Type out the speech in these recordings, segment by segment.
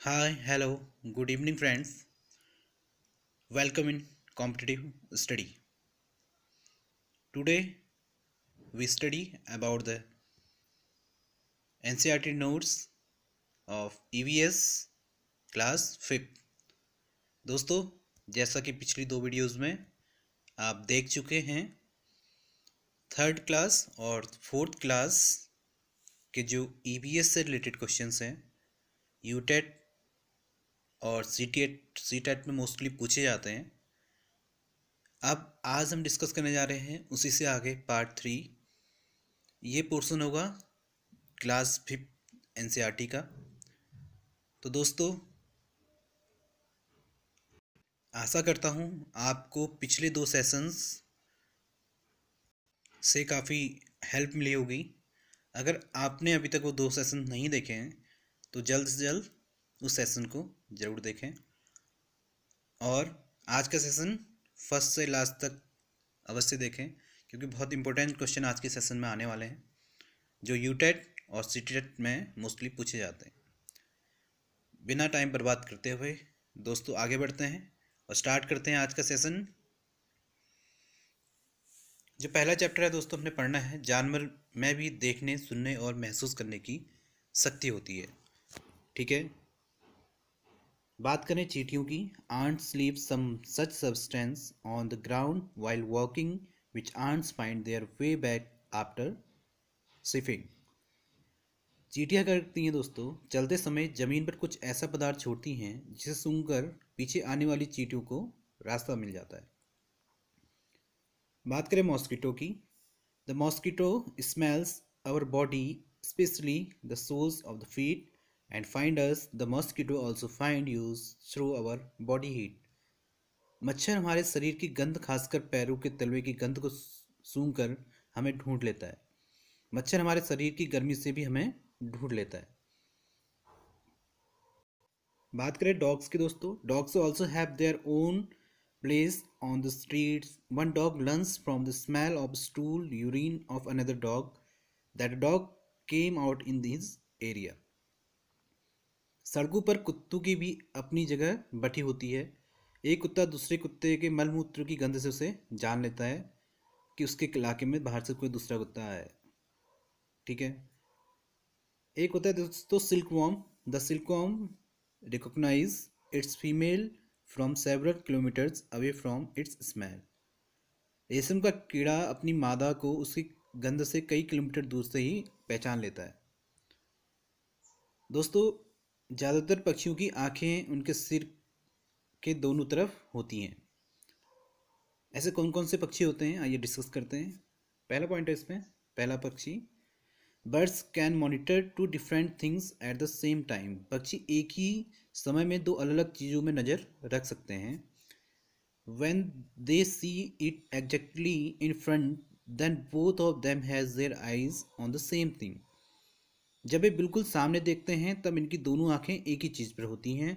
Hi hello good evening friends welcome in competitive study today we study about the NCERT notes of EVS class fifth दोस्तों जैसा कि पिछली दो videos में आप देख चुके हैं थर्ड क्लास और फोर्थ क्लास के जो ईवीएस e से रिलेटेड क्वेश्चंस हैं यूटेट और CTET CTET में मोस्टली पूछे जाते हैं अब आज हम डिस्कस करने जा रहे हैं उसी से आगे पार्ट थ्री ये पोर्सन होगा class fifth N C R T का तो दोस्तों आशा करता हूँ आपको पिछले दो सेशंस से काफ़ी हेल्प मिली होगी अगर आपने अभी तक वो दो सेशन नहीं देखे हैं तो जल्द से जल्द उस सेशन को ज़रूर देखें और आज का सेशन फर्स्ट से लास्ट तक अवश्य देखें क्योंकि बहुत इंपॉर्टेंट क्वेश्चन आज के सेशन में आने वाले हैं जो यूटेट e और सीटेट e में मोस्टली पूछे जाते हैं बिना टाइम बर्बाद करते हुए दोस्तों आगे बढ़ते हैं और स्टार्ट करते हैं आज का सेशन जो पहला चैप्टर है दोस्तों हमने पढ़ना है जानवर में भी देखने सुनने और महसूस करने की शक्ति होती है ठीक है बात करें चीटियों की ants leave some such substance on the ground while walking which ants find their way back after sifting चीटियाँ करती हैं दोस्तों चलते समय ज़मीन पर कुछ ऐसा पदार्थ छोड़ती हैं जिसे सुनकर पीछे आने वाली चीटियों को रास्ता मिल जाता है बात करें मॉस्किटो की the mosquito smells our body specially the soles of the feet and find us the mosquito also find use through our body heat मच्छर हमारे शरीर की गंध खासकर पैरों के तलवे की गंध को सूंघ कर हमें ढूंढ लेता है मच्छर हमारे शरीर की गर्मी से भी हमें ढूंढ लेता है बात करें डॉग्स की दोस्तों dogs also have their own place on the street one dog learns from the smell of stool urine of another dog that dog came out in this area सड़कों पर कुत्तों की भी अपनी जगह बठी होती है एक कुत्ता दूसरे कुत्ते के मलमूत्र की गंध से उसे जान लेता है कि उसके इलाके में बाहर से कोई दूसरा कुत्ता आया है ठीक है एक होता है दोस्तों silk worm the silk worm recognise its female from several kilometres away from its smell रेशम का कीड़ा अपनी मादा को उसकी गंध से कई किलोमीटर दूर से ही पहचान लेता है दोस्तों ज़्यादातर पक्षियों की आँखें उनके सिर के दोनों तरफ होती हैं ऐसे कौन कौन से पक्षी होते हैं आइए डिस्कस करते हैं पहला पॉइंट है इसमें पहला पक्षी birds can monitor two different things at the same time पक्षी एक ही समय में दो अलग अलग चीज़ों में नज़र रख सकते हैं when they see it exactly in front then both of them has their eyes on the same thing जब ये बिल्कुल सामने देखते हैं तब इनकी दोनों आँखें एक ही चीज़ पर होती हैं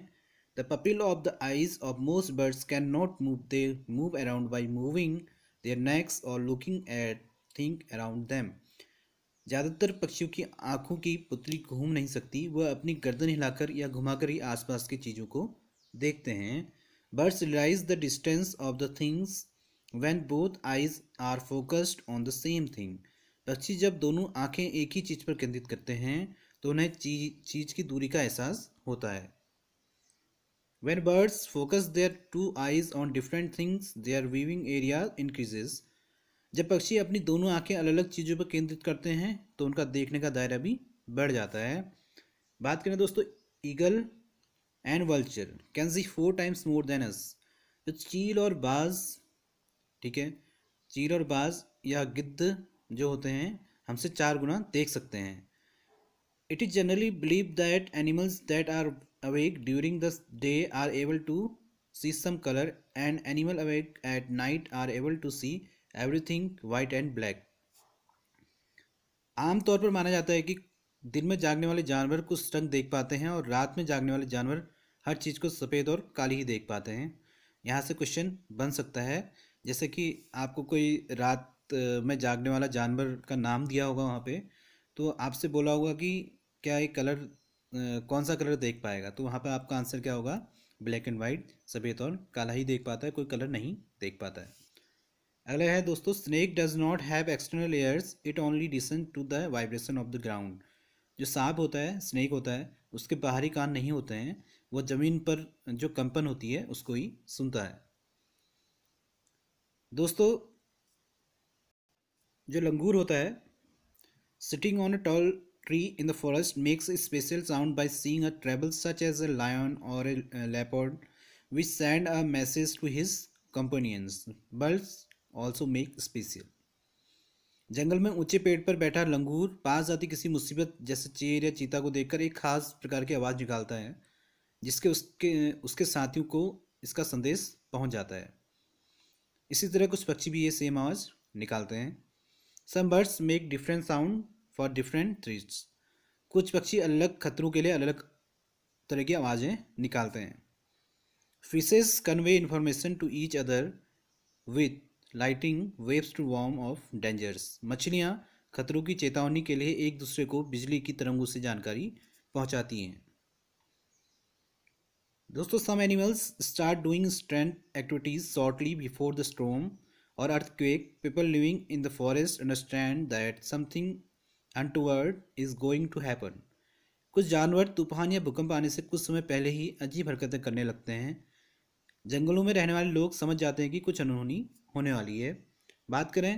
the pupil of the eyes of most birds can not move they move around by moving their necks और looking at think around them ज़्यादातर पक्षियों की आँखों की पुतली घूम नहीं सकती वह अपनी गर्दन हिलाकर या घुमाकर ही आसपास की चीज़ों को देखते हैं birds realise the distance of the things when both eyes are focused on the same thing पक्षी जब दोनों आंखें एक ही चीज़ पर केंद्रित करते हैं तो उन्हें चीज चीज़ की दूरी का एहसास होता है when birds focus their two eyes on different things their viewing area increases जब पक्षी अपनी दोनों आंखें अलग अलग चीज़ों पर केंद्रित करते हैं तो उनका देखने का दायरा भी बढ़ जाता है बात करें दोस्तों eagle and vulture can see four times more than us जो चील और बाज ठीक है चील और बाज या गिद्ध जो होते हैं हमसे चार गुना देख सकते हैं it is generally believe that animals that are awake during the day are able to see some colour and animal awake at night are able to see everything white and black आमतौर पर माना जाता है कि दिन में जागने वाले जानवर कुछ रंग देख पाते हैं और रात में जागने वाले जानवर हर चीज़ को सफ़ेद और काली ही देख पाते हैं यहाँ से क्वेश्चन बन सकता है जैसे कि आपको कोई रात में जागने वाला जानवर का नाम दिया होगा वहाँ पे तो आपसे बोला होगा कि क्या ये कलर कौन सा कलर देख पाएगा तो वहाँ पे आपका आंसर क्या होगा ब्लैक एंड वाइट सफ़ेद और काला ही देख पाता है कोई कलर नहीं देख पाता है अगला है दोस्तों snake does not have external ears it only listen to the vibration of the ground जो सांप होता है स्नैक होता है उसके बाहरी कान नहीं होते हैं वह ज़मीन पर जो कंपन होती है उसको ही सुनता है दोस्तों जो लंगूर होता है sitting on a tall tree in the forest makes a special sound by see a travel such as a lion और a leopard which send a message to his companions birds also make special जंगल में ऊंचे पेड़ पर बैठा लंगूर पास जाती किसी मुसीबत जैसे चेर या चीता को देखकर एक खास प्रकार की आवाज़ निकालता है जिसके उसके उसके साथियों को इसका संदेश पहुंच जाता है इसी तरह कुछ पक्षी भी ये सेम आवाज़ निकालते हैं some birds make different sound for different threats कुछ पक्षी अलग खतरों के लिए अलग तरह की आवाज़ें निकालते हैं fishes convey information to each other with lighting waves to warn of dangers मछलियाँ खतरों की चेतावनी के लिए एक दूसरे को बिजली की तरंगों से जानकारी पहुँचाती हैं दोस्तों some animals start doing strange activities shortly before the storm और earthquake people living in the forest understand that something untoward is going to happen कुछ जानवर तूफान या भूकंप आने से कुछ समय पहले ही अजीब हरकतें करने लगते हैं जंगलों में रहने वाले लोग समझ जाते हैं कि कुछ अनहोनी होने वाली है बात करें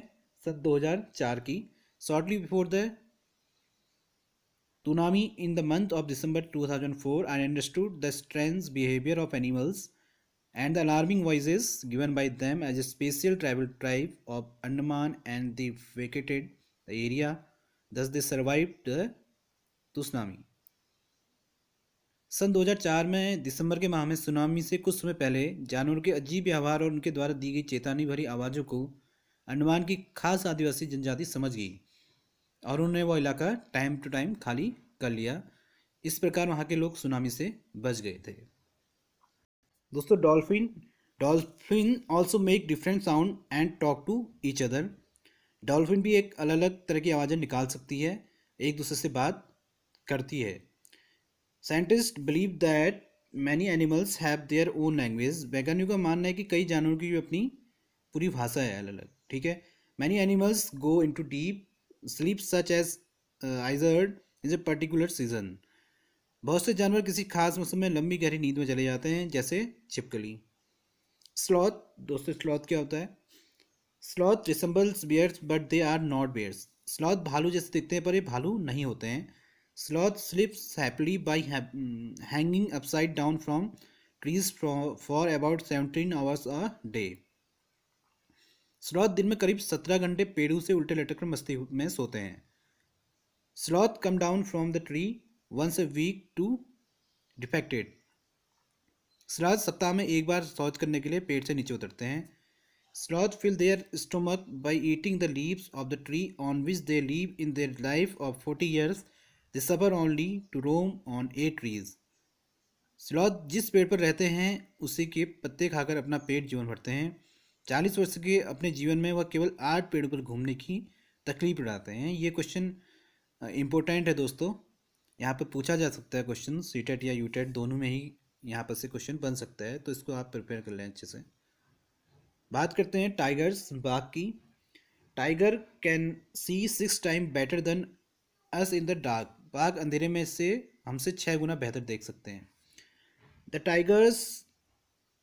सन 2004 की shortly before the tsunami in the month of December 2004 I understood the strange behaviour of animals and the alarming voices given by them as a special tribal tribe of Andaman and they vacated the area. Thus, they survived the tsunami. सन 2004 में दिसंबर के माह में tsunami से कुछ समय पहले जानवरों के अजीब व्यवहार और उनके द्वारा दी गई चेतावनी भरी आवाज़ों को अंडमान की खास आदिवासी जनजाति समझ गई और उन्होंने वह इलाका टाइम टू टाइम खाली कर लिया इस प्रकार वहाँ के लोग सुनामी से बच गए थे दोस्तों dolphin dolphin also make different sound and talk to each other dolphin भी एक अलग अलग तरह की आवाज़ें निकाल सकती है एक दूसरे से बात करती है scientist believe that many animals have their own language वैज्ञानिकों का मानना है कि कई जानवरों की अपनी पूरी भाषा है अलग अलग ठीक है many animals go into deep sleep such as lizard is a particular season बहुत से जानवर किसी खास मौसम में लंबी गहरी नींद में चले जाते हैं जैसे छिपकली स्लॉथ दोस्तों स्लॉथ क्या होता है sloth resembles bears but they are not bears sloth भालू जैसे दिखते हैं पर ये भालू नहीं होते हैं sloth sleeps happily by hmm, hanging upside down from trees for about seventeen hours a day sloth दिन में करीब सत्रह घंटे पेड़ों से उल्टे लटक कर मस्ती में सोते हैं sloth come down from the tree once a week to defecate sloths सप्ताह में एक बार शौच करने के लिए पेड़ से नीचे उतरते हैं sloths fill their stomach by eating the leaves of the tree on which they live in their life of forty years they suffer only to roam on a trees sloths जिस पेड़ पर रहते हैं उसी के पत्ते खाकर अपना पेट जीवन भरते हैं चालीस वर्ष के अपने जीवन में वह केवल आठ पेड़ों पर घूमने की तकलीफ उड़ाते हैं ये क्वेश्चन इम्पोर्टेंट है दोस्तों यहाँ पे पूछा जा सकता है क्वेश्चन सी टेट या यू टेट e दोनों में ही यहाँ पर से क्वेश्चन बन सकता है तो इसको आप प्रिपेयर कर लें अच्छे से बात करते हैं टाइगर्स बाघ की tiger can see six time better than us in the dark बाघ अंधेरे में से हमसे छः गुना बेहतर देख सकते हैं द टाइगर्स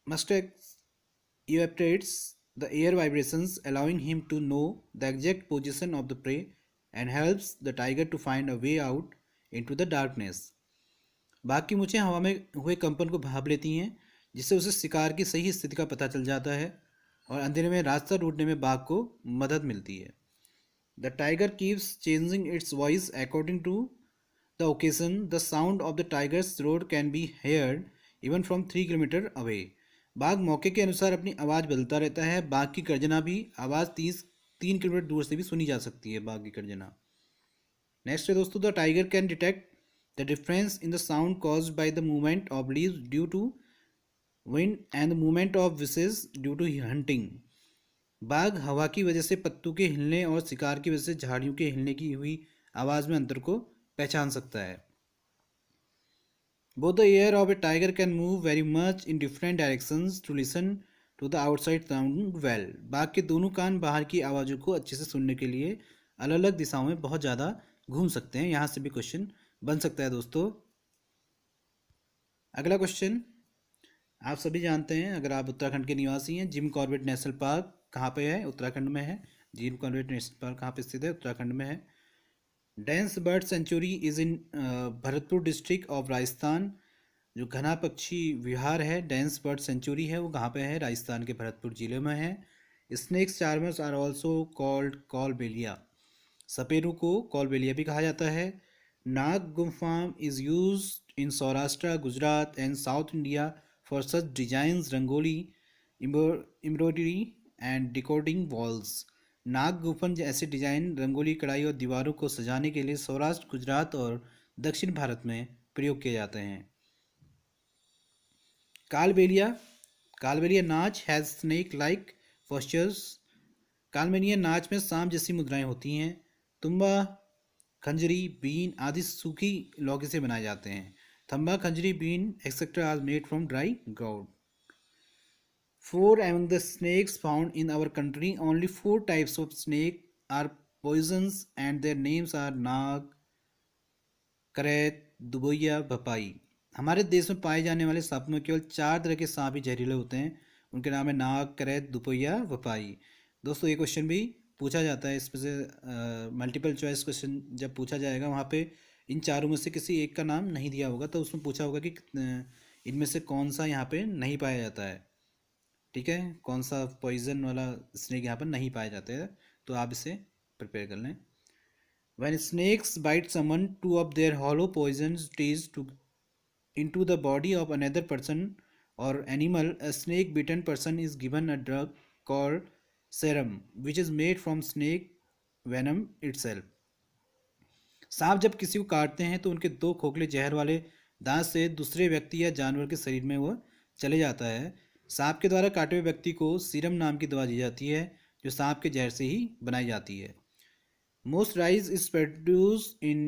मस्टेक्स यूएप्टेट्स the air vibrations allowing him to know the exact position of the prey and helps the tiger to find a way out into the darkness बाघ की मूछें हवा में हुए कंपन को भाप लेती हैं जिससे उसे शिकार की सही स्थिति का पता चल जाता है और अंधेरे में रास्ता ढूंढने में बाघ को मदद मिलती है the tiger keeps changing its voice according to the occasion the sound of the tiger's roar can be heard even from three kilometre away बाघ मौके के अनुसार अपनी आवाज़ बदलता रहता है बाघ की गर्जना भी आवाज़ तीस तीन किलोमीटर दूर से भी सुनी जा सकती है बाघ की गर्जना नेक्स्ट है दोस्तों the tiger can detect the difference in the sound cause by the movement of leave due to wind and the movement of विसेज ड्यू टू हंटिंग बाघ हवा की वजह से पत्तू के हिलने और शिकार की वजह से झाड़ियों के हिलने की हुई आवाज़ में अंतर को पहचान सकता है both the ear of a tiger can move very much in different direction to listen to the outside sound well बाघ के दोनों कान बाहर की आवाज़ों को अच्छे से सुनने के लिए अलग अलग दिशाओं में बहुत ज़्यादा घूम सकते हैं यहाँ से भी क्वेश्चन बन सकता है दोस्तों अगला क्वेश्चन आप सभी जानते हैं अगर आप उत्तराखंड के निवासी हैं जिम कॉर्बेट नेशनल पार्क कहाँ पे है उत्तराखंड में है जिम कॉर्बेट नेशनल पार्क कहाँ पे स्थित है उत्तराखंड में है dense bird sanctuary is in Bharatpur district of Rajasthan जो घना पक्षी विहार है डेंस बर्ड सेंचुरी है वो कहाँ पे है राजस्थान के भरतपुर जिले में है snakes charmers are also called Kalbelia सपेरू को कॉलबेलिया भी कहा जाता है nag gumphan is used in Saurashtra Gujarat and south India for such designs rangoli embroidery and decorating walls nag gumphan जैसे डिजाइन रंगोली कढ़ाई और दीवारों को सजाने के लिए सौराष्ट्र गुजरात और दक्षिण भारत में प्रयोग किए जाते हैं Kalbelia Kalbelia naach has snake like postures Kalbelia नाच में सांप जैसी मुद्राएं होती हैं तुम्बा खंजरी बीन आदि सूखी लौकी से बनाए जाते हैं tumba khanjari been etcetera are made from dry gourd for among the snakes found in our country only four types of snake are poisonous and their names are nag karait dubaiya भपाई हमारे देश में पाए जाने वाले सांप में केवल चार तरह के सांप ही जहरीले होते हैं उनके नाम है नाग करैत दुपैया भपाई दोस्तों ये क्वेश्चन भी पूछा जाता है इसमें से मल्टीपल चॉइस क्वेश्चन जब पूछा जाएगा वहाँ पे इन चारों में से किसी एक का नाम नहीं दिया होगा तो उसमें पूछा होगा कि इनमें से कौन सा यहाँ पे नहीं पाया जाता है ठीक है कौन सा पॉइजन वाला स्नेक यहाँ पर नहीं पाया जाता है तो आप इसे प्रिपेयर कर लें when snakes bite someone two of their hollow poison teeth to into the body of another person और animal a snake bitten person is given a drug called serum which is made from snake venom itself सांप जब किसी को काटते हैं तो उनके दो खोखले जहर वाले दांत से दूसरे व्यक्ति या जानवर के शरीर में वह चले जाता है सांप के द्वारा काटे हुए व्यक्ति को सीरम नाम की दवा दी जाती है जो सांप के जहर से ही बनाई जाती है most is produce in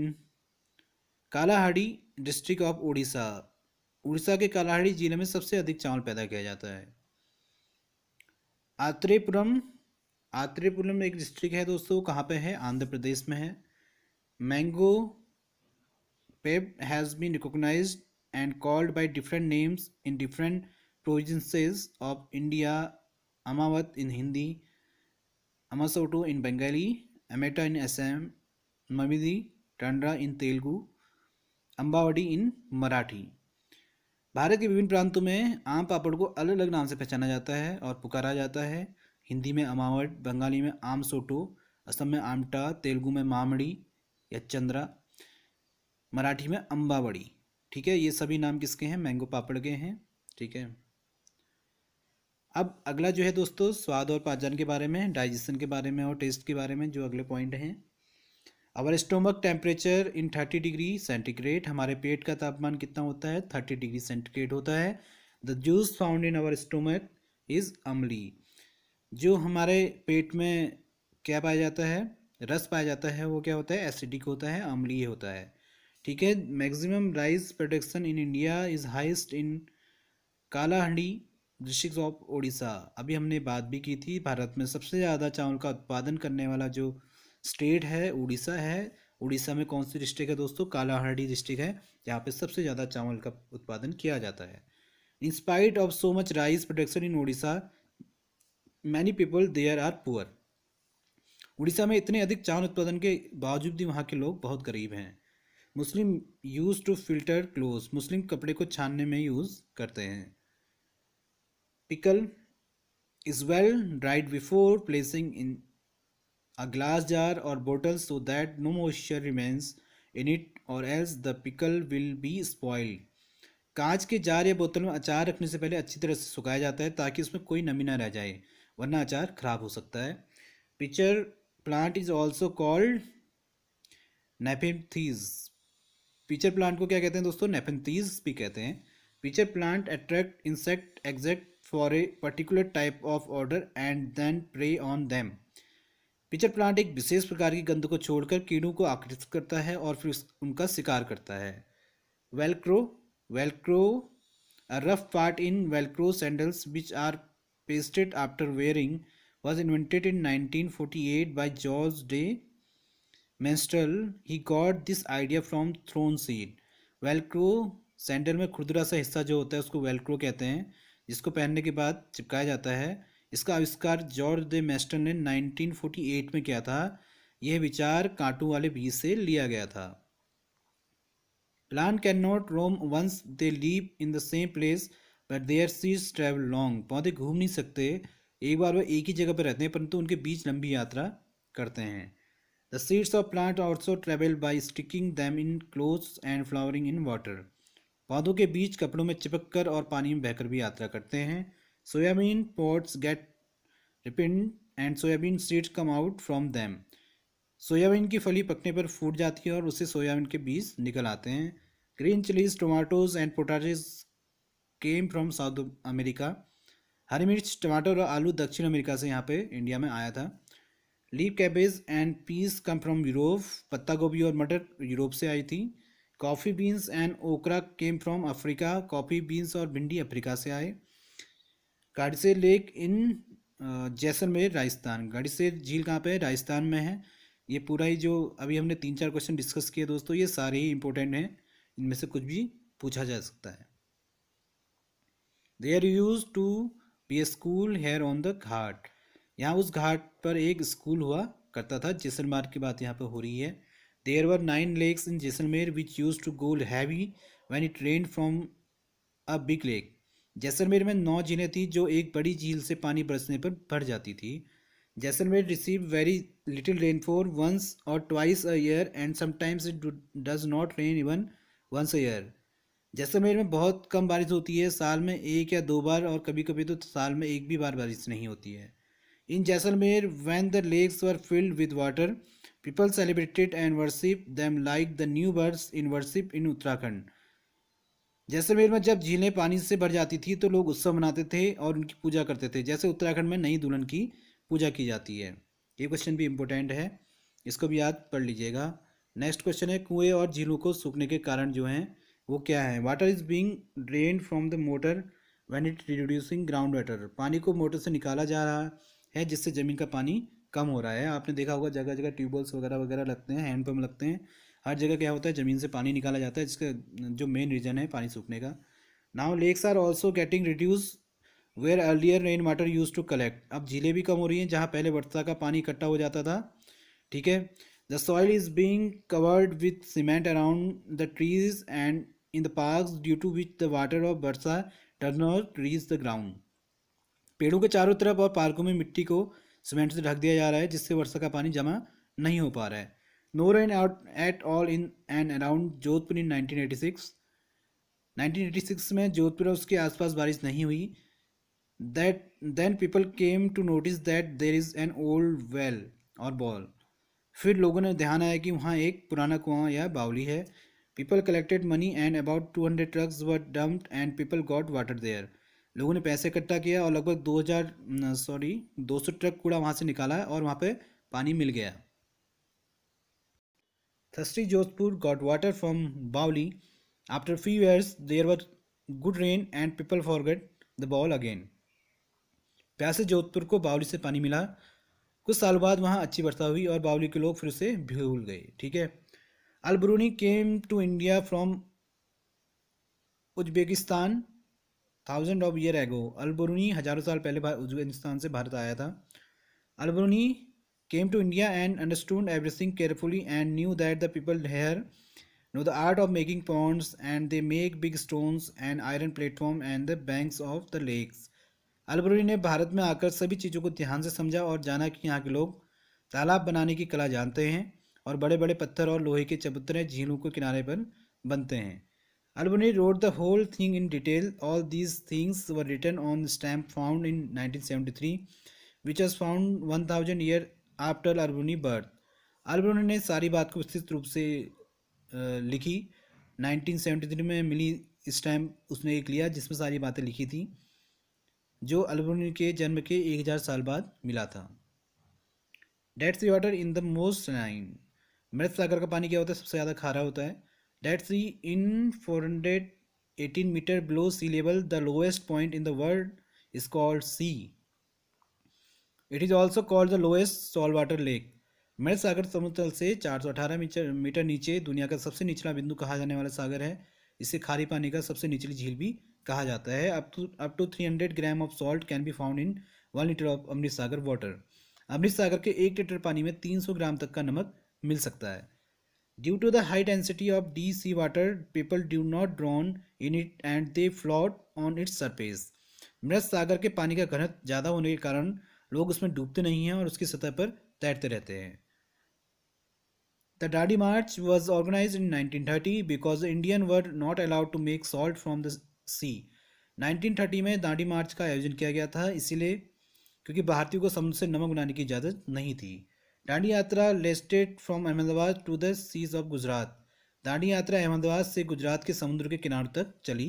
Kalahandi district of Orissa Orissa के कालाहाड़ी जिले में सबसे अधिक चावल पैदा किया जाता है आत्रेपुरम आत्रेपुलम एक डिस्ट्रिक्ट है दोस्तों कहाँ पे है आंध्र प्रदेश में है mango pap has been recognise and called by different names in different provinces of India amavat in Hindi amasotto in Bengali amata in Assam mamidi tandra in Telugu ambavadi in Marathi Bharat के विभिन्न प्रांतों में आम पापड़ को अलग अलग नाम से पहचाना जाता है और पुकारा जाता है हिंदी में अमावट बंगाली में आम सोटो असम में आमटा तेलुगु में मामड़ी या चंद्रा मराठी में अम्बावड़ी ठीक है ये सभी नाम किसके हैं मैंगो पापड़ के हैं ठीक है अब अगला जो है दोस्तों स्वाद और पाचन के बारे में डाइजेशन के बारे में और टेस्ट के बारे में जो अगले पॉइंट हैं our stomach temperature in thirty degree centigrade हमारे पेट का तापमान कितना होता है थर्टी डिग्री सेंटीग्रेड होता है the juice found in our stomach is अमली जो हमारे पेट में क्या पाया जाता है रस पाया जाता है वो क्या होता है एसिडिक होता है अम्लीय होता है ठीक है maximum rice production in India is highest in Kalahandi district of Odisha अभी हमने बात भी की थी भारत में सबसे ज़्यादा चावल का उत्पादन करने वाला जो स्टेट है उड़ीसा है उड़ीसा में कौन सी डिस्ट्रिक्ट है दोस्तों कालाहंडी डिस्ट्रिक्ट है यहाँ पे सबसे ज़्यादा चावल का उत्पादन किया जाता है in spite of so much rice production in Orissa many people there are poor Orissa में इतने अधिक चावल उत्पादन के बावजूद भी वहाँ के लोग बहुत गरीब हैं muslin used to filter close muslin कपड़े को छानने में यूज़ करते हैं pickle is well dried before placing in a glass jar और bottle so that no moisture remains in it और else the pickle will be spoiled कांच के जार या बोतल में अचार रखने से पहले अच्छी तरह से सुखाया जाता है ताकि उसमें कोई नमी ना रह जाए वरना अचार खराब हो सकता है pitcher plant is also called nepenthes pitcher plant को क्या कहते हैं दोस्तों नेफेमथीज भी कहते हैं pitcher plant attract insect exact for a particular type of odour and then prey on them pitcher plant एक विशेष प्रकार की गंध को छोड़कर कीड़ों को आकर्षित करता है और फिर उनका शिकार करता है Velcro Velcro rough part in Velcro sandals which are pasted after wearing was invented in 1948 by George de Menstrel. He got this idea from thrown seed. Velcro sandal में खुरदरा सा हिस्सा जो होता है उसको वेलक्रो कहते हैं जिसको पहनने के बाद चिपकाया जाता है इसका आविष्कार जॉर्ज दे मेस्टर ने 1948 में किया था यह विचार कांटू वाले बीज से लिया गया था plant can not roam once they live in the same place but their सीज ट्रैवल लॉन्ग पौधे घूम नहीं सकते एक बार वह एक ही जगह पर रहते हैं परंतु उनके बीच लंबी यात्रा करते हैं the seeds of plant also travel by sticking them in clothes and flowering in water पौधों के बीच कपड़ों में चिपक कर और पानी में बहकर भी यात्रा करते हैं soybean pods get ripen and soybean seeds come out from them soybean की फली पकने पर फूट जाती है और उसे सोयाबीन के बीज निकल आते हैं green chillies tomatoes and potatoes came from south America हरी मिर्च टमाटर और आलू दक्षिण अमेरिका से यहाँ पे इंडिया में आया था leaf cabbage and peas come from Europe पत्ता गोभी और मटर यूरोप से आई थी coffee beans and okra came from Africa coffee beans और भिंडी अफ्रीका से आए गाड़ीसेर लेक इन जैसलमेर राजस्थान से झील कहाँ पे है राजस्थान में है ये पूरा ही जो अभी हमने तीन चार क्वेश्चन डिस्कस किए दोस्तों ये सारे ही इंपॉर्टेंट हैं इनमें से कुछ भी पूछा जा सकता है they are used to be school here on the ghat यहाँ उस घाट पर एक स्कूल हुआ करता था जैसलमेर की बात यहाँ पर हो रही है there were nine lakes in Jaisalmer which used to goal heavy when it rain from a big lake Jaisalmer में नौ झीलें थी जो एक बड़ी झील से पानी बरसने पर भर जाती थी Jaisalmer receive very little rainfall once और twice a year and sometimes it does not rain even once a year Jaisalmer में बहुत कम बारिश होती है साल में एक या दो बार और कभी कभी तो साल में एक भी बार बारिश नहीं होती है in Jaisalmer when the lakes were filled with water people celebrated and worship them like the new birds in worship in Uttarakhand Jaisalmer में जब झीलें पानी से भर जाती थी तो लोग उत्सव मनाते थे और उनकी पूजा करते थे जैसे उत्तराखंड में नई दुल्हन की पूजा की जाती है ये क्वेश्चन भी इम्पोर्टेंट है इसको भी याद पढ़ लीजिएगा नेक्स्ट क्वेश्चन है कुएँ और झीलों को सूखने के कारण जो हैं वो क्या है water is being drain from the motor when it reducing ground water पानी को मोटर से निकाला जा रहा है जिससे ज़मीन का पानी कम हो रहा है आपने देखा होगा जगह जगह ट्यूबवेल्स वगैरह वगैरह लगते हैं हैंडपम्प लगते हैं हर जगह क्या होता है ज़मीन से पानी निकाला जाता है जिसका जो मेन रीज़न है पानी सूखने का now lakes are also getting reduce where earlier rain water use to collect अब झीलें भी कम हो रही हैं जहाँ पहले वर्षा का पानी इकट्ठा हो जाता था ठीक है the soil is being covered with cement around the trees and in the parks due to which the water of वर्षा does not reach the ground पेड़ों के चारों तरफ और पार्कों में मिट्टी को सीमेंट से ढक दिया जा रहा है जिससे वर्षा का पानी जमा नहीं हो पा रहा है no rain out at all in and around Jodhpur in 1986 1986 में जोधपुर और उसके आसपास बारिश नहीं हुई that then people came to notice that there is an old well और बॉल फिर लोगों ने ध्यान आया कि वहाँ एक पुराना कुआं या बावली है people collected money and about two hundred trucks were dumped and people got water there लोगों ने पैसे इकट्ठा किया और लगभग दो हज़ार सॉरी दो सौ ट्रक कूड़ा वहाँ से निकाला और वहाँ पर पानी मिल गया thirsty Jodhpur got water from baoli after few years there were good rain and people forget the baoli again प्यासे जोधपुर को बावली से पानी मिला कुछ साल बाद वहाँ अच्छी वर्षा हुई और बावली के लोग फिर उसे भूल गए ठीक है Alberuni came to India from Uzbekistan thousand of year ago Alberuni हज़ारों साल पहले उज्बेकिस्तान से भारत आया था Alberuni came to India and understood everything carefully and knew that the people here know the art of making ponds and they make big stones and iron platform and the banks of the lakes Alberuni ने भारत में आकर सभी चीज़ों को ध्यान से समझा और जाना कि यहाँ के लोग तालाब बनाने की कला जानते हैं और बड़े बड़े पत्थर और लोहे के चबूतरे झीलों के किनारे पर बनते हैं Alberuni wrote the whole thing in detail all these things were written on stamp found in 1973 which was found one thousand year after Alberuni birth Alberuni ने सारी बात को विस्तृत रूप से लिखी 1973 में मिली स्टैम्प उसने एक लिया जिसमें सारी बातें लिखी थी जो अल्बनी के जन्म के एक हजार साल बाद मिला था dead's water in the most नाइन मृत सागर का पानी क्या होता है सबसे ज़्यादा खारा होता है Dead Sea in four hundred eighteen metre below sea level the lowest point in the world is called sea it is also called the lowest salt water lake मृत सागर समुद्र चार सौ अठारह मीटर मीटर नीचे दुनिया का सबसे निचला बिंदु कहा जाने वाला सागर है इसे खारी पानी का सबसे निचली झील भी कहा जाता है up to up to hundred gram of salt can be found in one litre of अमृत सागर वाटर अमृत सागर के एक लीटर पानी में तीन सौ ग्राम तक का नमक मिल सकता है due to the high density of the sea water people do not drown in it and they float on its surface मृत सागर के पानी का घनत्व ज़्यादा होने के कारण लोग उसमें डूबते नहीं हैं और उसकी सतह पर तैरते रहते हैं द डाडी march was organise in nineteen thirty because Indian were not allowed to make salt from the sea नाइनटीन थर्टी में दांडी मार्च का आयोजन किया गया था इसीलिए क्योंकि भारतीयों को समुद्र से नमक बनाने की इजाज़त नहीं थी डांडी यात्रा lasted from Ahmedabad to the seas of Gujarat Dandi यात्रा अहमदाबाद से गुजरात के समुद्र के किनारों तक चली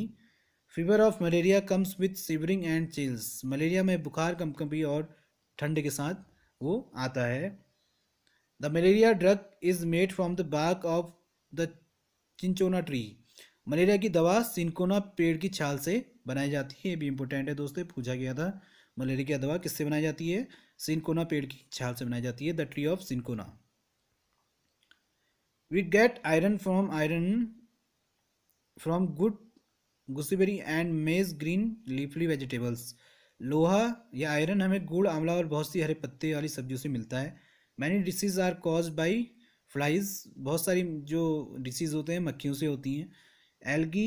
fever of malaria comes with shivering and chills malaria में बुखार कमकमी और ठंड के साथ वो आता है the malaria drug is made from the bark of the cinchona tree malaria की दवा सिंकोना पेड़ की छाल से बनाई जाती है ये भी इंपॉर्टेंट है दोस्तों पूछा गया था मलेरिया की दवा किससे बनाई जाती है सिंकोना पेड़ की छाल से बनाई जाती है the tree of cinchona we get iron from iron from good gooseberry and maize green leafy vegetables लोहा या आयरन हमें गुड़ आंवला और बहुत सी हरे पत्ते वाली सब्जियों से मिलता है many disease are cause by flies बहुत सारी जो डिसीज होते हैं मक्खियों से होती हैं algae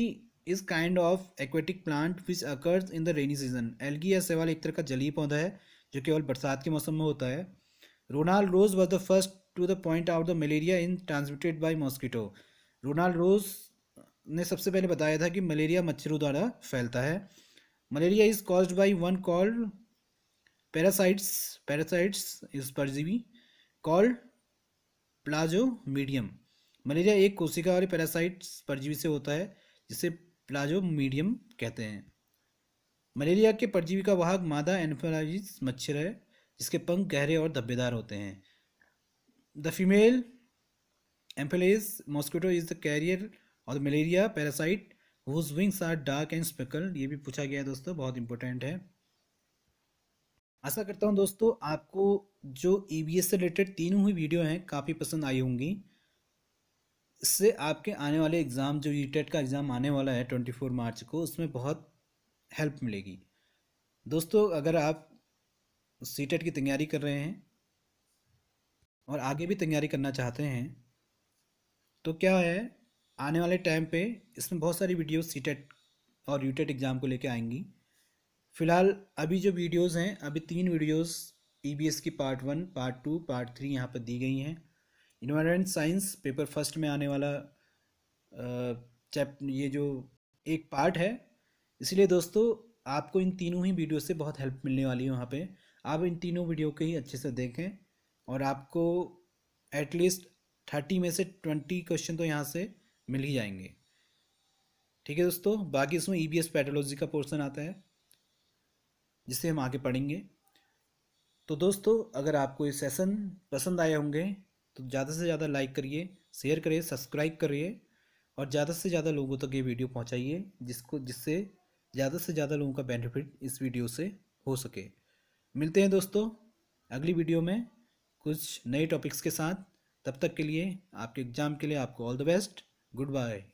is kind of aquatic plant which occurs in the rainy season algae या सेवाल एक तरह का जलीय पौधा है जो केवल बरसात के मौसम में होता है Ronald Ross was the first to the point out the malaria in transmitted by mosquito Ronald Ross ने सबसे पहले बताया था कि मलेरिया मच्छरों द्वारा फैलता है malaria is cause by one called parasites parasites is परजीवी कॉल्ड प्लाजो मीडियम मलेरिया एक कोशिका वाले पैरासाइट्स परजीवी से होता है जिसे प्लाजो मीडियम कहते हैं मलेरिया के परजीवी का वाहक मादा एनफेलाइज मच्छर है जिसके पंख गहरे और धब्बेदार होते हैं the female anopheles mosquito is the carrier और malaria parasite whose wings are dark and speckle ये भी पूछा गया है दोस्तों बहुत इंपॉर्टेंट है आशा करता हूँ दोस्तों आपको जो ई e से रिलेटेड तीनों ही वीडियो हैं काफ़ी पसंद आई होंगी इससे आपके आने वाले एग्ज़ाम जो ई e e का एग्ज़ाम आने वाला है ट्वेंटी फोर मार्च को उसमें बहुत हेल्प मिलेगी दोस्तों अगर आप सी टेट e की तैयारी कर रहे हैं और आगे भी तैयारी करना चाहते हैं तो क्या है आने वाले टाइम पे इसमें बहुत सारी वीडियोस सी टेट और यू टेट एग्ज़ाम को लेके आएंगी फ़िलहाल अभी जो वीडियोस हैं अभी तीन वीडियोस ईबीएस e की part one part two part three यहाँ पर दी गई हैं इन्वायरमेंट साइंस पेपर फर्स्ट में आने वाला चैप ये जो एक पार्ट है इसलिए दोस्तों आपको इन तीनों ही वीडियो से बहुत हेल्प मिलने वाली है वहाँ पे आप इन तीनों वीडियो के ही अच्छे से देखें और आपको एटलीस्ट थर्टी में से ट्वेंटी क्वेश्चन तो यहाँ से मिल ही जाएंगे ठीक है दोस्तों बाकी इसमें ई बी एस पैथोलॉजी का पोर्सन आता है जिसे हम आगे पढ़ेंगे तो दोस्तों अगर आपको ये सेशन पसंद आए होंगे तो ज़्यादा से ज़्यादा लाइक करिए शेयर करिए सब्सक्राइब करिए और ज़्यादा से ज़्यादा लोगों तक ये वीडियो पहुँचाइए जिसको जिससे ज़्यादा से ज़्यादा लोगों का बेनिफिट इस वीडियो से हो सके मिलते हैं दोस्तों अगली वीडियो में कुछ नए टॉपिक्स के साथ तब तक के लिए आपके एग्ज़ाम के लिए आपको all the best good bye